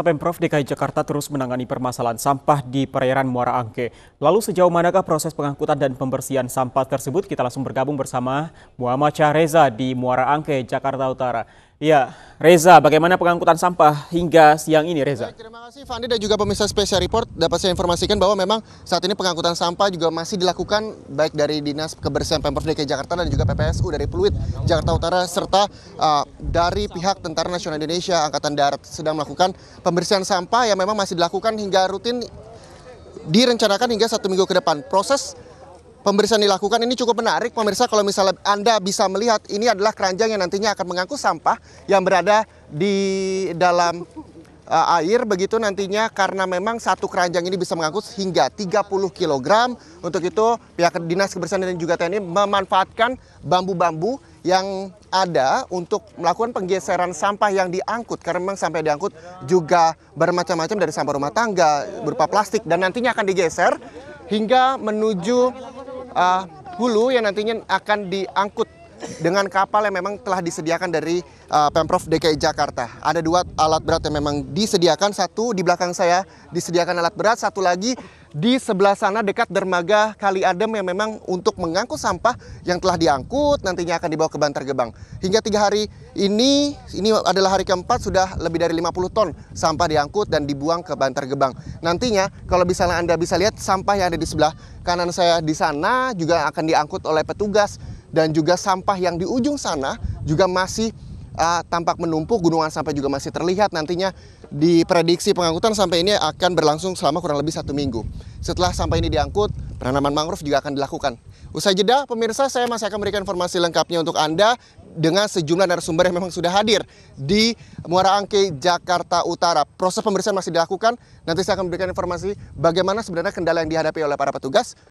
Pemprov DKI Jakarta terus menangani permasalahan sampah di perairan Muara Angke. Lalu sejauh manakah proses pengangkutan dan pembersihan sampah tersebut? Kita langsung bergabung bersama Muhammad Syahreza di Muara Angke, Jakarta Utara. Ya, Reza, bagaimana pengangkutan sampah hingga siang ini, Reza? Baik, terima kasih, Fandi dan juga pemirsa Special Report. Dapat saya informasikan bahwa memang saat ini pengangkutan sampah juga masih dilakukan baik dari Dinas Kebersihan Pemprov DKI Jakarta dan juga PPSU dari Pluit Jakarta Utara serta uh, dari pihak Tentara Nasional Indonesia Angkatan Darat sedang melakukan pembersihan sampah yang memang masih dilakukan hingga rutin direncanakan hingga satu minggu ke depan. Proses Pemeriksaan dilakukan. Ini cukup menarik pemirsa kalau misalnya Anda bisa melihat ini adalah keranjang yang nantinya akan mengangkut sampah yang berada di dalam uh, air begitu nantinya karena memang satu keranjang ini bisa mengangkut hingga 30 kg. Untuk itu pihak Dinas Kebersihan dan juga TNI memanfaatkan bambu-bambu yang ada untuk melakukan penggeseran sampah yang diangkut karena memang sampai diangkut juga bermacam-macam dari sampah rumah tangga berupa plastik dan nantinya akan digeser hingga menuju uh, hulu yang nantinya akan diangkut dengan kapal yang memang telah disediakan dari uh, Pemprov DKI Jakarta. Ada dua alat berat yang memang disediakan, satu di belakang saya disediakan alat berat, satu lagi di sebelah sana dekat dermaga Kali Adem yang memang untuk mengangkut sampah yang telah diangkut nantinya akan dibawa ke Bantar Gebang. Hingga tiga hari ini, ini adalah hari keempat sudah lebih dari 50 ton sampah diangkut dan dibuang ke Bantar Gebang. Nantinya kalau misalnya Anda bisa lihat sampah yang ada di sebelah kanan saya di sana juga akan diangkut oleh petugas dan juga sampah yang di ujung sana juga masih uh, tampak menumpuk, gunungan sampah juga masih terlihat. Nantinya diprediksi pengangkutan sampai ini akan berlangsung selama kurang lebih satu minggu. Setelah sampah ini diangkut, penanaman mangrove juga akan dilakukan. Usai jeda, pemirsa, saya masih akan memberikan informasi lengkapnya untuk Anda dengan sejumlah narasumber yang memang sudah hadir di Muara Angke, Jakarta Utara. Proses pemeriksaan masih dilakukan. Nanti saya akan memberikan informasi bagaimana sebenarnya kendala yang dihadapi oleh para petugas.